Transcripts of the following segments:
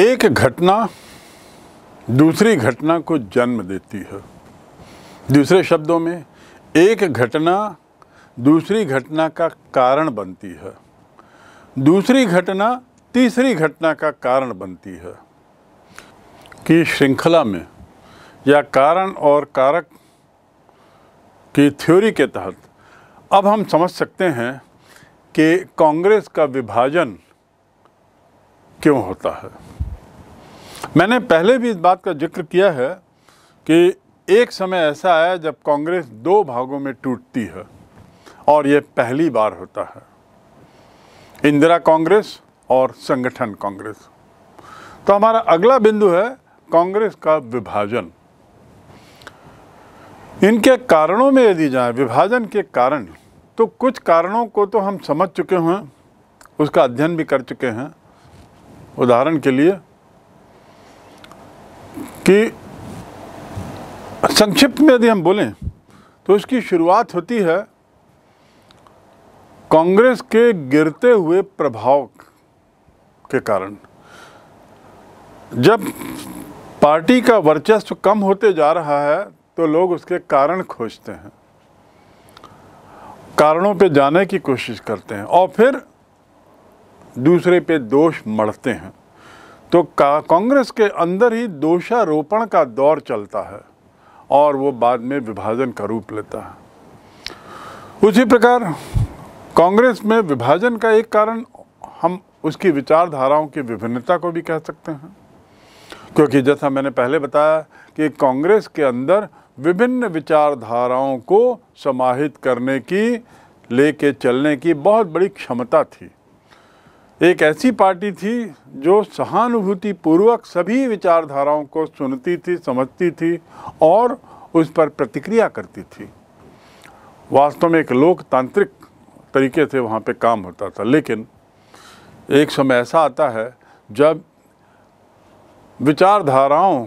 एक घटना दूसरी घटना को जन्म देती है दूसरे शब्दों में एक घटना दूसरी घटना का कारण बनती है दूसरी घटना तीसरी घटना का कारण बनती है कि श्रृंखला में या कारण और कारक की थ्योरी के तहत अब हम समझ सकते हैं कि कांग्रेस का विभाजन क्यों होता है मैंने पहले भी इस बात का जिक्र किया है कि एक समय ऐसा आया जब कांग्रेस दो भागों में टूटती है और ये पहली बार होता है इंदिरा कांग्रेस और संगठन कांग्रेस तो हमारा अगला बिंदु है कांग्रेस का विभाजन इनके कारणों में यदि जाए विभाजन के कारण तो कुछ कारणों को तो हम समझ चुके हैं उसका अध्ययन भी कर चुके हैं उदाहरण के लिए कि संक्षिप्त में यदि हम बोलें तो इसकी शुरुआत होती है कांग्रेस के गिरते हुए प्रभाव के कारण जब पार्टी का वर्चस्व कम होते जा रहा है तो लोग उसके कारण खोजते हैं कारणों पे जाने की कोशिश करते हैं और फिर दूसरे पे दोष मढ़ते हैं तो कांग्रेस के अंदर ही दोषारोपण का दौर चलता है और वो बाद में विभाजन का रूप लेता है उसी प्रकार कांग्रेस में विभाजन का एक कारण हम उसकी विचारधाराओं की विभिन्नता को भी कह सकते हैं क्योंकि जैसा मैंने पहले बताया कि कांग्रेस के अंदर विभिन्न विचारधाराओं को समाहित करने की लेके चलने की बहुत बड़ी क्षमता थी एक ऐसी पार्टी थी जो सहानुभूति पूर्वक सभी विचारधाराओं को सुनती थी समझती थी और उस पर प्रतिक्रिया करती थी वास्तव में एक लोकतांत्रिक तरीके से वहाँ पे काम होता था लेकिन एक समय ऐसा आता है जब विचारधाराओं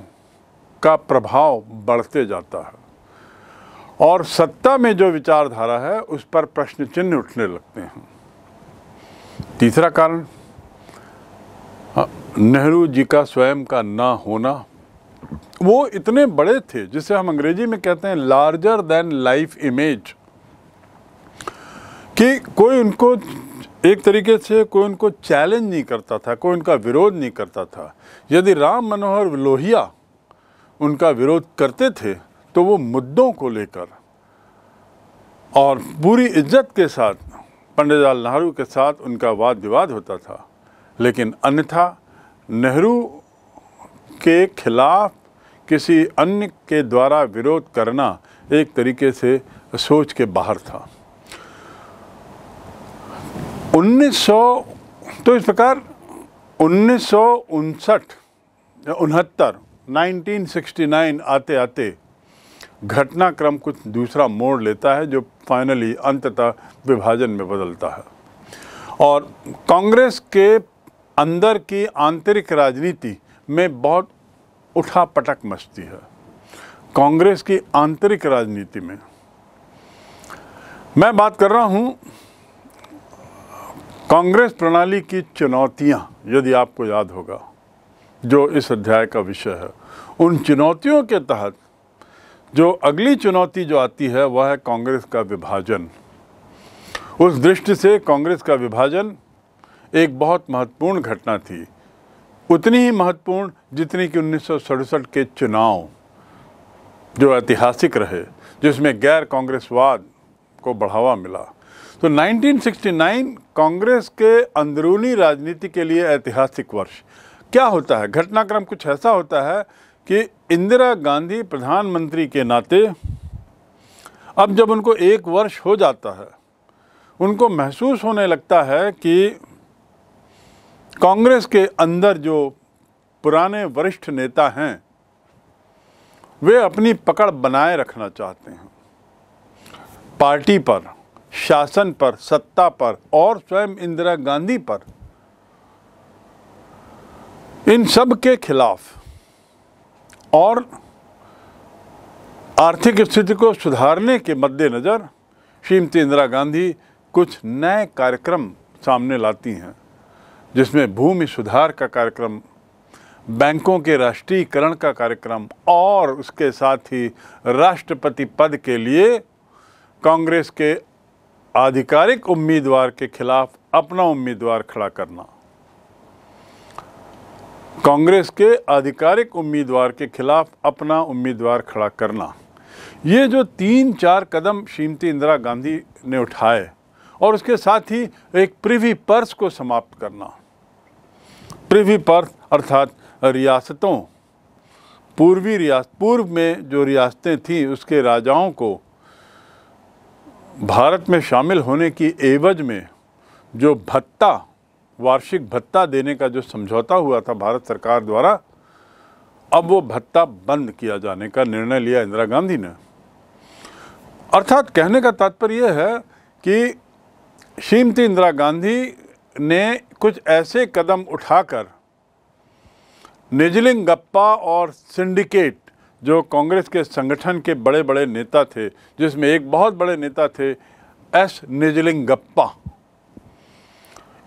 का प्रभाव बढ़ते जाता है और सत्ता में जो विचारधारा है उस पर प्रश्न चिन्ह उठने लगते हैं तीसरा कारण नेहरू जी का स्वयं का ना होना वो इतने बड़े थे जिसे हम अंग्रेजी में कहते हैं लार्जर देन लाइफ इमेज कि कोई उनको एक तरीके से कोई उनको चैलेंज नहीं करता था कोई उनका विरोध नहीं करता था यदि राम मनोहर लोहिया उनका विरोध करते थे तो वो मुद्दों को लेकर और पूरी इज्जत के साथ पंडित लाल नेहरू के साथ उनका वाद विवाद होता था लेकिन अन्यथा नेहरू के खिलाफ किसी अन्य के द्वारा विरोध करना एक तरीके से सोच के बाहर था 1900 तो इस प्रकार उन्नीस सौ उनसठ उनहत्तर 1969 आते आते घटनाक्रम कुछ दूसरा मोड़ लेता है जो फाइनली अंततः विभाजन में बदलता है और कांग्रेस के अंदर की आंतरिक राजनीति में बहुत उठा पटक मचती है कांग्रेस की आंतरिक राजनीति में मैं बात कर रहा हूं कांग्रेस प्रणाली की चुनौतियां यदि आपको याद होगा जो इस अध्याय का विषय है उन चुनौतियों के तहत जो अगली चुनौती जो आती है वह है कांग्रेस का विभाजन उस दृष्टि से कांग्रेस का विभाजन एक बहुत महत्वपूर्ण घटना थी उतनी ही महत्वपूर्ण जितनी कि उन्नीस के चुनाव जो ऐतिहासिक रहे जिसमें गैर कांग्रेसवाद को बढ़ावा मिला तो 1969 कांग्रेस के अंदरूनी राजनीति के लिए ऐतिहासिक वर्ष क्या होता है घटनाक्रम कुछ ऐसा होता है कि इंदिरा गांधी प्रधानमंत्री के नाते अब जब उनको एक वर्ष हो जाता है उनको महसूस होने लगता है कि कांग्रेस के अंदर जो पुराने वरिष्ठ नेता हैं वे अपनी पकड़ बनाए रखना चाहते हैं पार्टी पर शासन पर सत्ता पर और स्वयं इंदिरा गांधी पर इन सब के खिलाफ़ और आर्थिक स्थिति को सुधारने के मद्देनज़र श्रीमती इंदिरा गांधी कुछ नए कार्यक्रम सामने लाती हैं जिसमें भूमि सुधार का कार्यक्रम बैंकों के राष्ट्रीयकरण का कार्यक्रम और उसके साथ ही राष्ट्रपति पद के लिए कांग्रेस के आधिकारिक उम्मीदवार के खिलाफ अपना उम्मीदवार खड़ा करना कांग्रेस के आधिकारिक उम्मीदवार के खिलाफ अपना उम्मीदवार खड़ा करना ये जो तीन चार कदम श्रीमती इंदिरा गांधी ने उठाए और उसके साथ ही एक प्रिवी पर्स को समाप्त करना प्रिवी पर्स अर्थात रियासतों पूर्वी रियासत पूर्व में जो रियासतें थीं उसके राजाओं को भारत में शामिल होने की एवज में जो भत्ता वार्षिक भत्ता देने का जो समझौता हुआ था भारत सरकार द्वारा अब वो भत्ता बंद किया जाने का निर्णय लिया इंदिरा गांधी ने अर्थात कहने का तात्पर्य यह है कि श्रीमती इंदिरा गांधी ने कुछ ऐसे कदम उठाकर निजलिंग गप्पा और सिंडिकेट जो कांग्रेस के संगठन के बड़े बड़े नेता थे जिसमें एक बहुत बड़े नेता थे एस निजलिंग गप्पा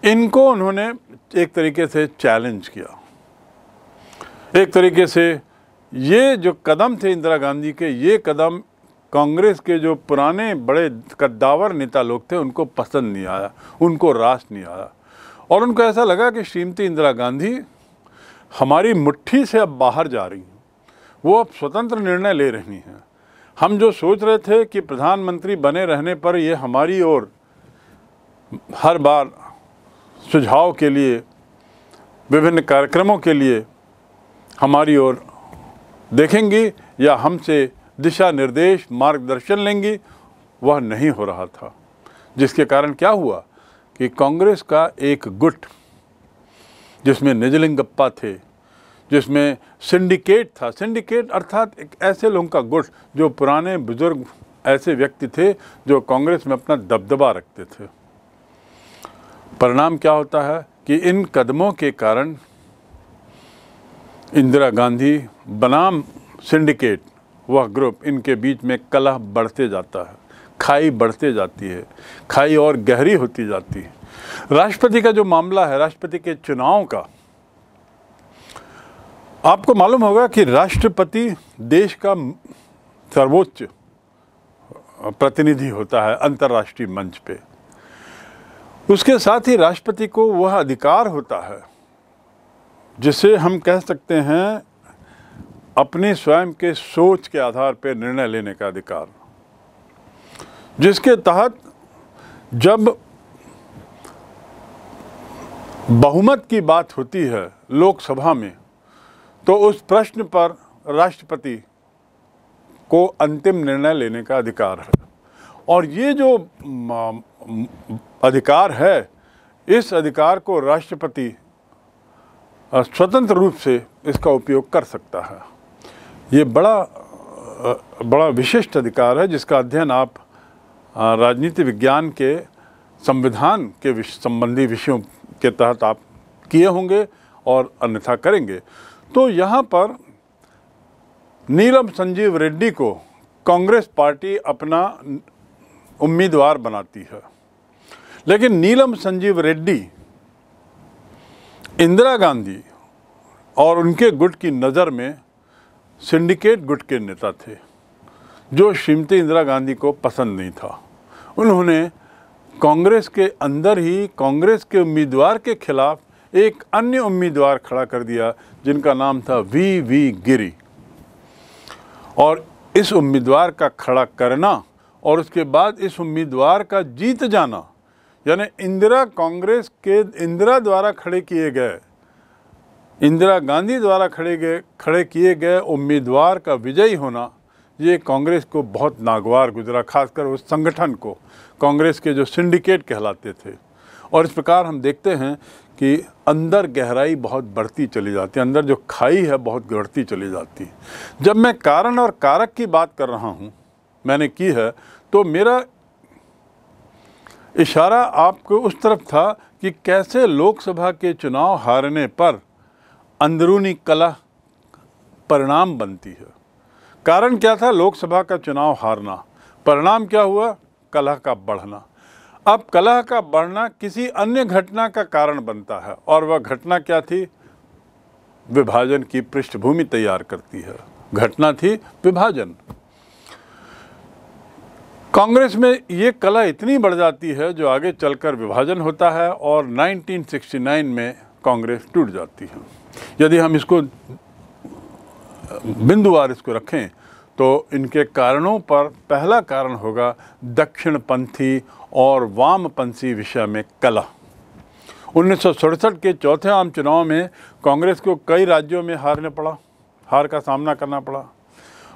इनको उन्होंने एक तरीके से चैलेंज किया एक तरीके से ये जो कदम थे इंदिरा गांधी के ये कदम कांग्रेस के जो पुराने बड़े कद्दावर नेता लोग थे उनको पसंद नहीं आया उनको रास नहीं आया और उनको ऐसा लगा कि श्रीमती इंदिरा गांधी हमारी मुट्ठी से अब बाहर जा रही हैं वो अब स्वतंत्र निर्णय ले रही हैं हम जो सोच रहे थे कि प्रधानमंत्री बने रहने पर ये हमारी ओर हर बार सुझाव के लिए विभिन्न कार्यक्रमों के लिए हमारी ओर देखेंगी या हमसे दिशा निर्देश मार्गदर्शन लेंगी वह नहीं हो रहा था जिसके कारण क्या हुआ कि कांग्रेस का एक गुट जिसमें निजलिंगप्पा थे जिसमें सिंडिकेट था सिंडिकेट अर्थात एक ऐसे लोगों का गुट जो पुराने बुजुर्ग ऐसे व्यक्ति थे जो कांग्रेस में अपना दबदबा रखते थे परिणाम क्या होता है कि इन कदमों के कारण इंदिरा गांधी बनाम सिंडिकेट वह ग्रुप इनके बीच में कलह बढ़ते जाता है खाई बढ़ते जाती है खाई और गहरी होती जाती है राष्ट्रपति का जो मामला है राष्ट्रपति के चुनाव का आपको मालूम होगा कि राष्ट्रपति देश का सर्वोच्च प्रतिनिधि होता है अंतर्राष्ट्रीय मंच पे उसके साथ ही राष्ट्रपति को वह अधिकार होता है जिसे हम कह सकते हैं अपने स्वयं के सोच के आधार पर निर्णय लेने का अधिकार जिसके तहत जब बहुमत की बात होती है लोकसभा में तो उस प्रश्न पर राष्ट्रपति को अंतिम निर्णय लेने का अधिकार है और ये जो अधिकार है इस अधिकार को राष्ट्रपति स्वतंत्र रूप से इसका उपयोग कर सकता है ये बड़ा बड़ा विशिष्ट अधिकार है जिसका अध्ययन आप राजनीति विज्ञान के संविधान के विश, संबंधी विषयों के तहत आप किए होंगे और अन्यथा करेंगे तो यहाँ पर नीलम संजीव रेड्डी को कांग्रेस पार्टी अपना उम्मीदवार बनाती है लेकिन नीलम संजीव रेड्डी इंदिरा गांधी और उनके गुट की नज़र में सिंडिकेट गुट के नेता थे जो श्रीमती इंदिरा गांधी को पसंद नहीं था उन्होंने कांग्रेस के अंदर ही कांग्रेस के उम्मीदवार के खिलाफ एक अन्य उम्मीदवार खड़ा कर दिया जिनका नाम था वी वी गिरी और इस उम्मीदवार का खड़ा करना और उसके बाद इस उम्मीदवार का जीत जाना यानी इंदिरा कांग्रेस के इंदिरा द्वारा खड़े किए गए इंदिरा गांधी द्वारा खड़े गए खड़े किए गए उम्मीदवार का विजयी होना ये कांग्रेस को बहुत नागवार गुजरा खासकर उस संगठन को कांग्रेस के जो सिंडिकेट कहलाते थे और इस प्रकार हम देखते हैं कि अंदर गहराई बहुत बढ़ती चली जाती है अंदर जो खाई है बहुत गढ़ती चली जाती है जब मैं कारण और कारक की बात कर रहा हूँ मैंने की है तो मेरा इशारा आपको उस तरफ था कि कैसे लोकसभा के चुनाव हारने पर अंदरूनी कला परिणाम बनती है कारण क्या था लोकसभा का चुनाव हारना परिणाम क्या हुआ कलह का बढ़ना अब कलह का बढ़ना किसी अन्य घटना का कारण बनता है और वह घटना क्या थी विभाजन की पृष्ठभूमि तैयार करती है घटना थी विभाजन कांग्रेस में ये कला इतनी बढ़ जाती है जो आगे चलकर विभाजन होता है और 1969 में कांग्रेस टूट जाती है यदि हम इसको बिंदुवार इसको रखें तो इनके कारणों पर पहला कारण होगा दक्षिणपंथी और वामपंथी विषय में कला उन्नीस के चौथे आम चुनाव में कांग्रेस को कई राज्यों में हारने पड़ा हार का सामना करना पड़ा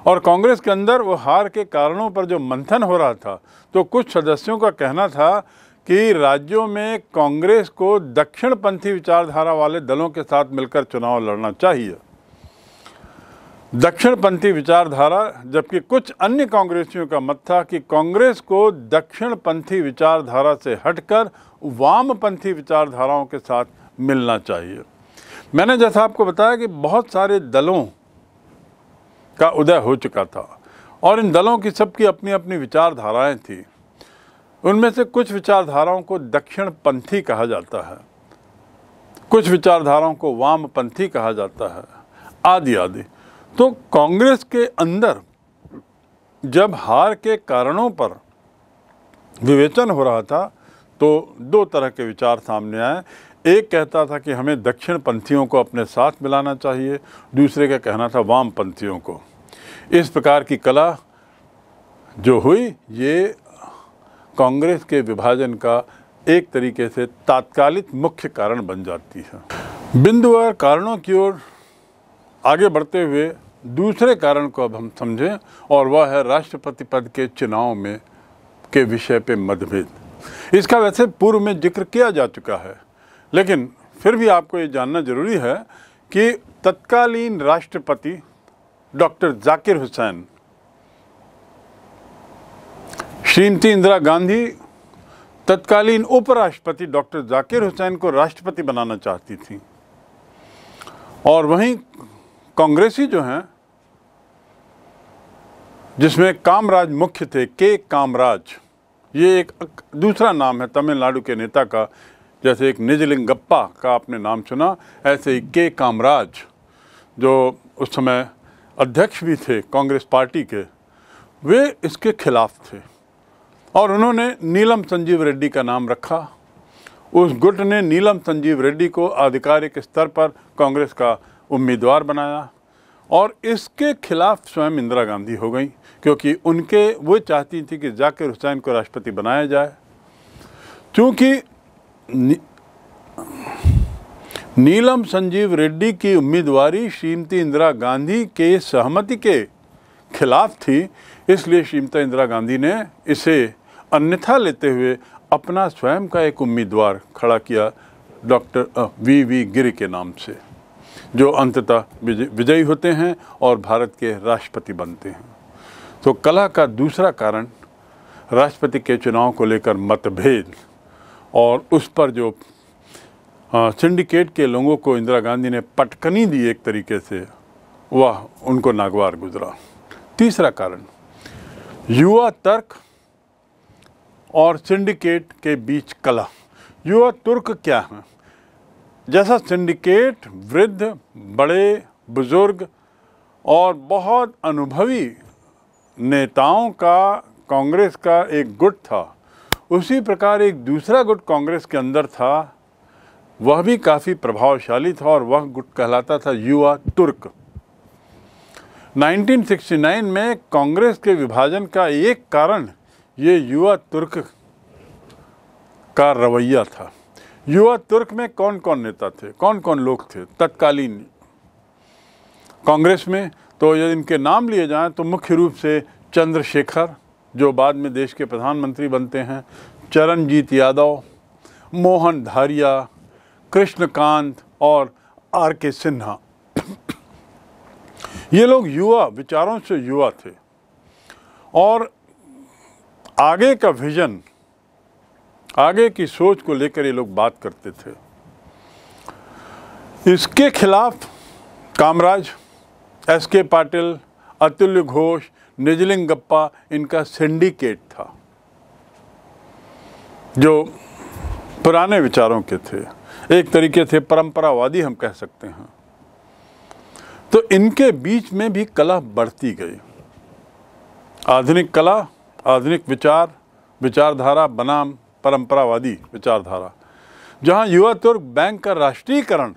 और कांग्रेस के अंदर वो हार के कारणों पर जो मंथन हो रहा था तो कुछ सदस्यों का कहना था कि राज्यों में कांग्रेस को दक्षिणपंथी विचारधारा वाले दलों के साथ मिलकर चुनाव लड़ना चाहिए दक्षिणपंथी विचारधारा जबकि कुछ अन्य कांग्रेसियों का मत था कि कांग्रेस को दक्षिणपंथी विचारधारा से हटकर वामपंथी विचारधाराओं के साथ मिलना चाहिए मैंने जैसा आपको बताया कि बहुत सारे दलों का उदय हो चुका था और इन दलों की सबकी अपनी अपनी विचारधाराएं थी उनमें से कुछ विचारधाराओं को दक्षिणपंथी कहा जाता है कुछ विचारधाराओं को वामपंथी कहा जाता है आदि आदि तो कांग्रेस के अंदर जब हार के कारणों पर विवेचन हो रहा था तो दो तरह के विचार सामने आए एक कहता था कि हमें दक्षिण पंथियों को अपने साथ मिलाना चाहिए दूसरे का कहना था वाम पंथियों को इस प्रकार की कला जो हुई ये कांग्रेस के विभाजन का एक तरीके से तात्कालिक मुख्य कारण बन जाती है बिंदुवार कारणों की ओर आगे बढ़ते हुए दूसरे कारण को अब हम समझें और वह है राष्ट्रपति पद के चुनाव में के विषय पे मतभेद इसका वैसे पूर्व में जिक्र किया जा चुका है लेकिन फिर भी आपको ये जानना ज़रूरी है कि तत्कालीन राष्ट्रपति डॉक्टर जाकिर हुसैन श्रीमती इंदिरा गांधी तत्कालीन उपराष्ट्रपति डॉक्टर जाकिर हुसैन को राष्ट्रपति बनाना चाहती थी और वहीं कांग्रेसी जो हैं जिसमें कामराज मुख्य थे के कामराज ये एक दूसरा नाम है तमिलनाडु के नेता का जैसे एक निजलिंग गप्पा का आपने नाम सुना ऐसे ही के कामराज जो उस समय अध्यक्ष भी थे कांग्रेस पार्टी के वे इसके खिलाफ थे और उन्होंने नीलम संजीव रेड्डी का नाम रखा उस गुट ने नीलम संजीव रेड्डी को आधिकारिक स्तर पर कांग्रेस का उम्मीदवार बनाया और इसके खिलाफ स्वयं इंदिरा गांधी हो गई क्योंकि उनके वो चाहती थी कि जाकिर हुसैन को राष्ट्रपति बनाया जाए क्योंकि नी, नीलम संजीव रेड्डी की उम्मीदवारी श्रीमती इंदिरा गांधी के सहमति के खिलाफ थी इसलिए श्रीमती इंदिरा गांधी ने इसे अन्यथा लेते हुए अपना स्वयं का एक उम्मीदवार खड़ा किया डॉक्टर वी वी गिर के नाम से जो अंततः विजयी होते हैं और भारत के राष्ट्रपति बनते हैं तो कला का दूसरा कारण राष्ट्रपति के चुनाव को लेकर मतभेद और उस पर जो सिंडिकेट के लोगों को इंदिरा गांधी ने पटकनी दी एक तरीके से वह उनको नागवार गुजरा तीसरा कारण युवा तर्क और सिंडिकेट के बीच कला युवा तुर्क क्या है जैसा सिंडिकेट वृद्ध बड़े बुजुर्ग और बहुत अनुभवी नेताओं का कांग्रेस का एक गुट था उसी प्रकार एक दूसरा गुट कांग्रेस के अंदर था वह भी काफ़ी प्रभावशाली था और वह गुट कहलाता था युवा तुर्क 1969 में कांग्रेस के विभाजन का एक कारण ये युवा तुर्क का रवैया था युवा तुर्क में कौन कौन नेता थे कौन कौन लोग थे तत्कालीन कांग्रेस में तो यदि इनके नाम लिए जाएं तो मुख्य रूप से चंद्रशेखर जो बाद में देश के प्रधानमंत्री बनते हैं चरणजीत यादव मोहन धारिया कृष्णकांत और आर के सिन्हा ये लोग युवा विचारों से युवा थे और आगे का विजन आगे की सोच को लेकर ये लोग बात करते थे इसके खिलाफ कामराज एस के पाटिल अतुल्य घोष निजलिंगप्पा इनका सिंडिकेट था जो पुराने विचारों के थे एक तरीके से परंपरावादी हम कह सकते हैं तो इनके बीच में भी कला बढ़ती गई आधुनिक कला आधुनिक विचार विचारधारा बनाम परंपरावादी विचारधारा जहां युवा तुर्क बैंक का राष्ट्रीयकरण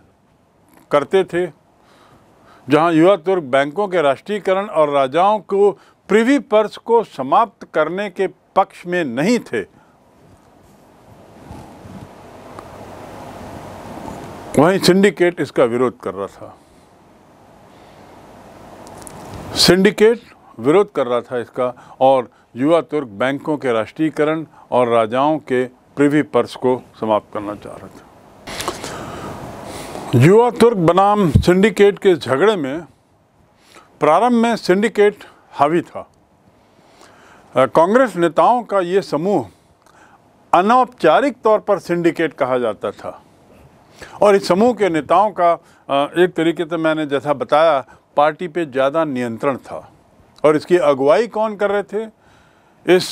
करते थे जहां युवा तुर्क बैंकों के राष्ट्रीयकरण और राजाओं को प्रिवी पर्स को समाप्त करने के पक्ष में नहीं थे वहीं सिंडिकेट इसका विरोध कर रहा था सिंडिकेट विरोध कर रहा था इसका और युवा तुर्क बैंकों के राष्ट्रीयकरण और राजाओं के प्रिवी पर्स को समाप्त करना चाह रहा था युवा तुर्क बनाम सिंडिकेट के झगड़े में प्रारंभ में सिंडिकेट हावी था कांग्रेस नेताओं का ये समूह अनौपचारिक तौर पर सिंडिकेट कहा जाता था और इस समूह के नेताओं का एक तरीके से मैंने जैसा बताया पार्टी पे ज़्यादा नियंत्रण था और इसकी अगुवाई कौन कर रहे थे इस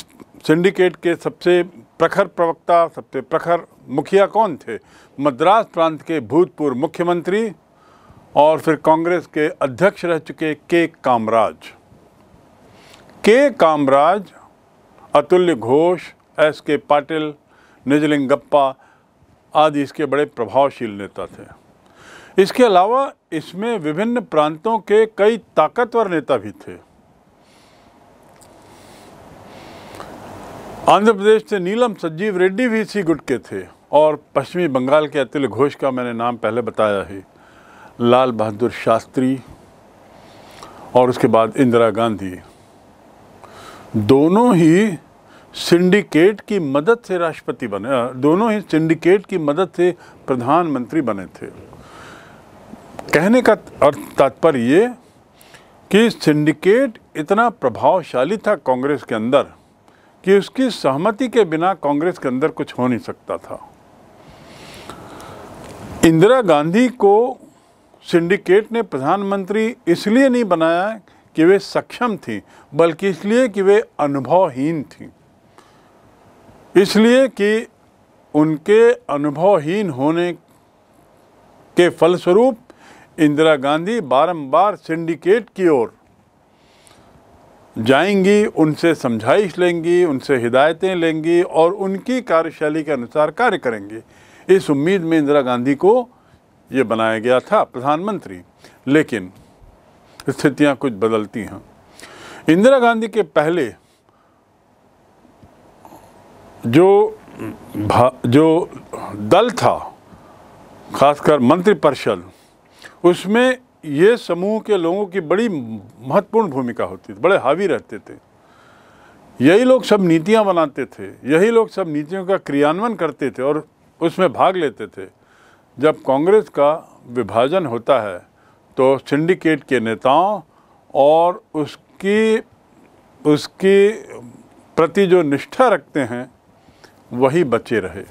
सिंडिकेट के सबसे प्रखर प्रवक्ता सबसे प्रखर मुखिया कौन थे मद्रास प्रांत के भूतपूर्व मुख्यमंत्री और फिर कांग्रेस के अध्यक्ष रह चुके के कामराज के कामराज अतुल्य घोष एस के पाटिल निजलिंग गप्पा आदि इसके बड़े प्रभावशील नेता थे इसके अलावा इसमें विभिन्न प्रांतों के कई ताकतवर नेता भी थे आंध्र प्रदेश से नीलम सजीव रेड्डी भी इसी गुट के थे और पश्चिमी बंगाल के अतिल घोष का मैंने नाम पहले बताया है लाल बहादुर शास्त्री और उसके बाद इंदिरा गांधी दोनों ही सिंडिकेट की मदद से राष्ट्रपति बने दोनों ही सिंडिकेट की मदद से प्रधानमंत्री बने थे कहने का अर्थ तात्पर्य ये कि सिंडिकेट इतना प्रभावशाली था कांग्रेस के अंदर कि उसकी सहमति के बिना कांग्रेस के अंदर कुछ हो नहीं सकता था इंदिरा गांधी को सिंडिकेट ने प्रधानमंत्री इसलिए नहीं बनाया कि वे सक्षम थी बल्कि इसलिए कि वे अनुभवहीन थी इसलिए कि उनके अनुभवहीन होने के फलस्वरूप इंदिरा गांधी बारंबार सिंडिकेट की ओर जाएंगी उनसे समझाइश लेंगी उनसे हिदायतें लेंगी और उनकी कार्यशैली के अनुसार कार्य करेंगी इस उम्मीद में इंदिरा गांधी को ये बनाया गया था प्रधानमंत्री लेकिन स्थितियां कुछ बदलती हैं इंदिरा गांधी के पहले जो जो दल था खासकर मंत्रिपरिषद उसमें ये समूह के लोगों की बड़ी महत्वपूर्ण भूमिका होती थी बड़े हावी रहते थे यही लोग सब नीतियाँ बनाते थे यही लोग सब नीतियों का क्रियान्वयन करते थे और उसमें भाग लेते थे जब कांग्रेस का विभाजन होता है तो सिंडिकेट के नेताओं और उसकी उसकी प्रति जो निष्ठा रखते हैं वही बचे रहे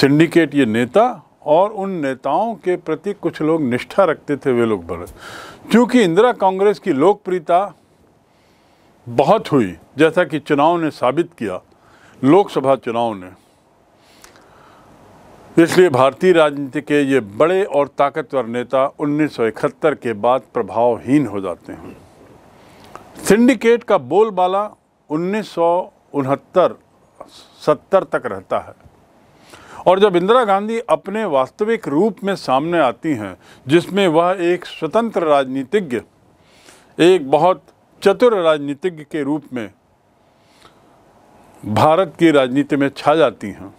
सिंडिकेट ये नेता और उन नेताओं के प्रति कुछ लोग निष्ठा रखते थे वे लोग भरत क्योंकि इंदिरा कांग्रेस की लोकप्रियता बहुत हुई जैसा कि चुनाव ने साबित किया लोकसभा चुनाव ने इसलिए भारतीय राजनीति के ये बड़े और ताकतवर नेता 1971 के बाद प्रभावहीन हो जाते हैं सिंडिकेट का बोलबाला उन्नीस सौ उनहत्तर सत्तर तक रहता है और जब इंदिरा गांधी अपने वास्तविक रूप में सामने आती हैं जिसमें वह एक स्वतंत्र राजनीतिज्ञ एक बहुत चतुर राजनीतिज्ञ के रूप में भारत की राजनीति में छा जाती हैं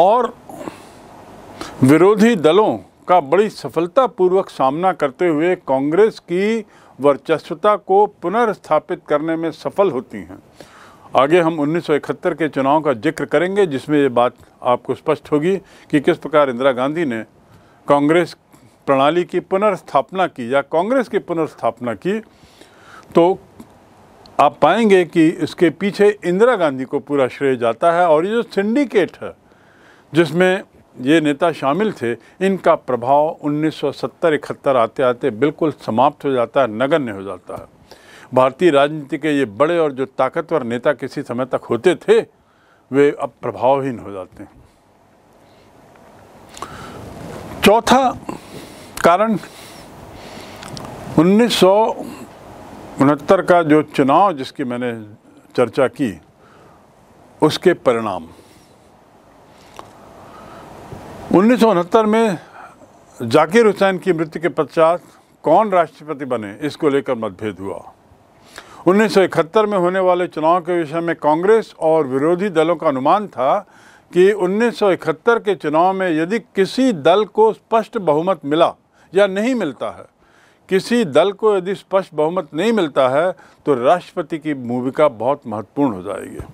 और विरोधी दलों का बड़ी सफलतापूर्वक सामना करते हुए कांग्रेस की वर्चस्वता को पुनर्स्थापित करने में सफल होती हैं आगे हम 1971 के चुनाव का जिक्र करेंगे जिसमें ये बात आपको स्पष्ट होगी कि किस प्रकार इंदिरा गांधी ने कांग्रेस प्रणाली की पुनर्स्थापना की या कांग्रेस की पुनर्स्थापना की तो आप पाएंगे कि इसके पीछे इंदिरा गांधी को पूरा श्रेय जाता है और ये जो सिंडिकेट है जिसमें ये नेता शामिल थे इनका प्रभाव 1970 सौ आते आते बिल्कुल समाप्त हो जाता है नगण्य हो जाता है भारतीय राजनीति के ये बड़े और जो ताकतवर नेता किसी समय तक होते थे वे अब प्रभावहीन हो जाते हैं चौथा कारण उन्नीस का जो चुनाव जिसकी मैंने चर्चा की उसके परिणाम उन्नीस में जाकिर हुसैन की मृत्यु के पश्चात कौन राष्ट्रपति बने इसको लेकर मतभेद हुआ उन्नीस में होने वाले चुनाव के विषय में कांग्रेस और विरोधी दलों का अनुमान था कि 1971 के चुनाव में यदि किसी दल को स्पष्ट बहुमत मिला या नहीं मिलता है किसी दल को यदि स्पष्ट बहुमत नहीं मिलता है तो राष्ट्रपति की भूमिका बहुत महत्वपूर्ण हो जाएगी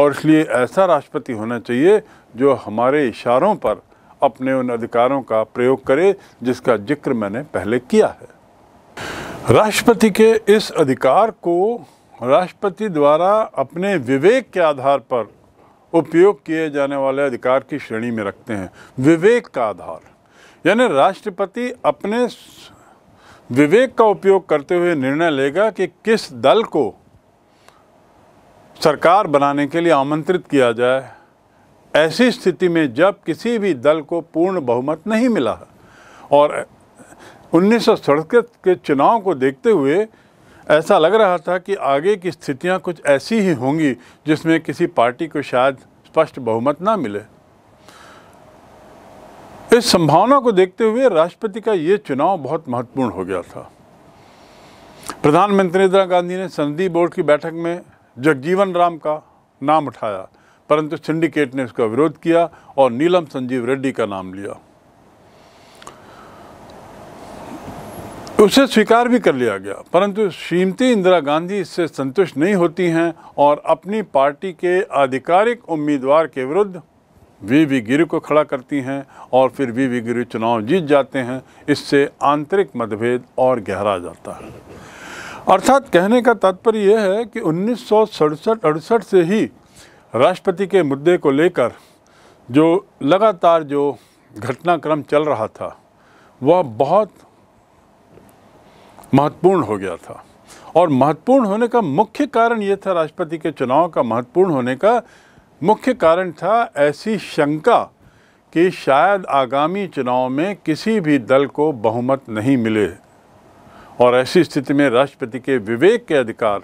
और इसलिए ऐसा राष्ट्रपति होना चाहिए जो हमारे इशारों पर अपने उन अधिकारों का प्रयोग करे जिसका जिक्र मैंने पहले किया है राष्ट्रपति के इस अधिकार को राष्ट्रपति द्वारा अपने विवेक के आधार पर उपयोग किए जाने वाले अधिकार की श्रेणी में रखते हैं विवेक का आधार यानी राष्ट्रपति अपने विवेक का उपयोग करते हुए निर्णय लेगा कि किस दल को सरकार बनाने के लिए आमंत्रित किया जाए ऐसी स्थिति में जब किसी भी दल को पूर्ण बहुमत नहीं मिला और उन्नीस के चुनाव को देखते हुए ऐसा लग रहा था कि आगे की स्थितियां कुछ ऐसी ही होंगी जिसमें किसी पार्टी को शायद स्पष्ट बहुमत ना मिले इस संभावना को देखते हुए राष्ट्रपति का ये चुनाव बहुत महत्वपूर्ण हो गया था प्रधानमंत्री इंदिरा गांधी ने संसदीय बोर्ड की बैठक में जगजीवन राम का नाम उठाया परंतु सिंडिकेट ने उसका विरोध किया और नीलम संजीव रेड्डी का नाम लिया उसे स्वीकार भी कर लिया गया परंतु श्रीमती इंदिरा गांधी इससे संतुष्ट नहीं होती हैं और अपनी पार्टी के आधिकारिक उम्मीदवार के विरुद्ध वी वी गिरी को खड़ा करती हैं और फिर वी वी गिरी चुनाव जीत जाते हैं इससे आंतरिक मतभेद और गहरा जाता है अर्थात कहने का तात्पर्य यह है कि उन्नीस सौ से ही राष्ट्रपति के मुद्दे को लेकर जो लगातार जो घटनाक्रम चल रहा था वह बहुत महत्वपूर्ण हो गया था और महत्वपूर्ण होने का मुख्य कारण ये था राष्ट्रपति के चुनाव का महत्वपूर्ण होने का मुख्य कारण था ऐसी शंका कि शायद आगामी चुनाव में किसी भी दल को बहुमत नहीं मिले और ऐसी स्थिति में राष्ट्रपति के विवेक के अधिकार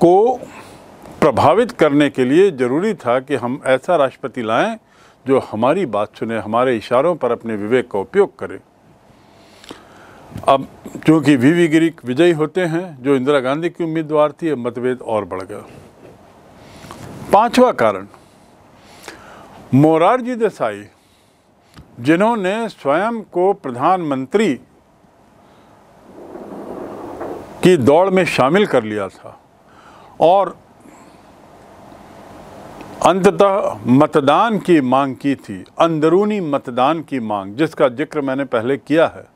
को प्रभावित करने के लिए ज़रूरी था कि हम ऐसा राष्ट्रपति लाएं जो हमारी बात सुने हमारे इशारों पर अपने विवेक का उपयोग करें अब चूँकि वी गिरी विजयी होते हैं जो इंदिरा गांधी की उम्मीदवार थी अब मतभेद और बढ़ गया पांचवा कारण मोरारजी देसाई जिन्होंने स्वयं को प्रधानमंत्री की दौड़ में शामिल कर लिया था और अंततः मतदान की मांग की थी अंदरूनी मतदान की मांग जिसका जिक्र मैंने पहले किया है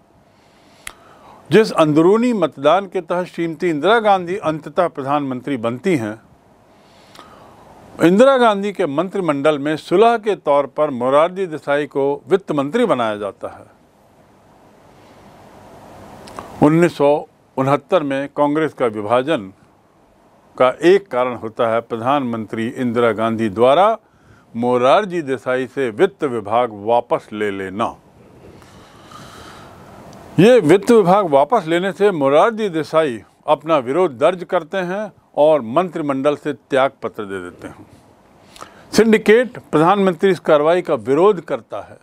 जिस अंदरूनी मतदान के तहत श्रीमती इंदिरा गांधी अंततः प्रधानमंत्री बनती हैं इंदिरा गांधी के मंत्रिमंडल में सुलह के तौर पर मोरारजी देसाई को वित्त मंत्री बनाया जाता है उन्नीस में कांग्रेस का विभाजन का एक कारण होता है प्रधानमंत्री इंदिरा गांधी द्वारा मोरारजी देसाई से वित्त विभाग वापस ले लेना ये वित्त विभाग वापस लेने से मुरारजी देसाई अपना विरोध दर्ज करते हैं और मंत्रिमंडल से त्याग पत्र दे देते हैं सिंडिकेट प्रधानमंत्री इस कार्रवाई का विरोध करता है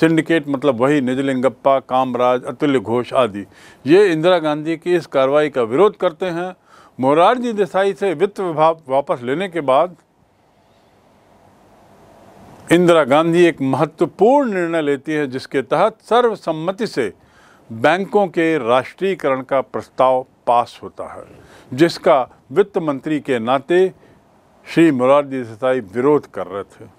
सिंडिकेट मतलब वही निजलिंगप्पा कामराज अतुल्य घोष आदि ये इंदिरा गांधी की इस कार्रवाई का विरोध करते हैं मोरारजी देसाई से वित्त विभाग वापस लेने के बाद इंदिरा गांधी एक महत्वपूर्ण निर्णय लेती है जिसके तहत सर्वसम्मति से बैंकों के राष्ट्रीयकरण का प्रस्ताव पास होता है जिसका वित्त मंत्री के नाते श्री मुरारजी देसाई विरोध कर रहे थे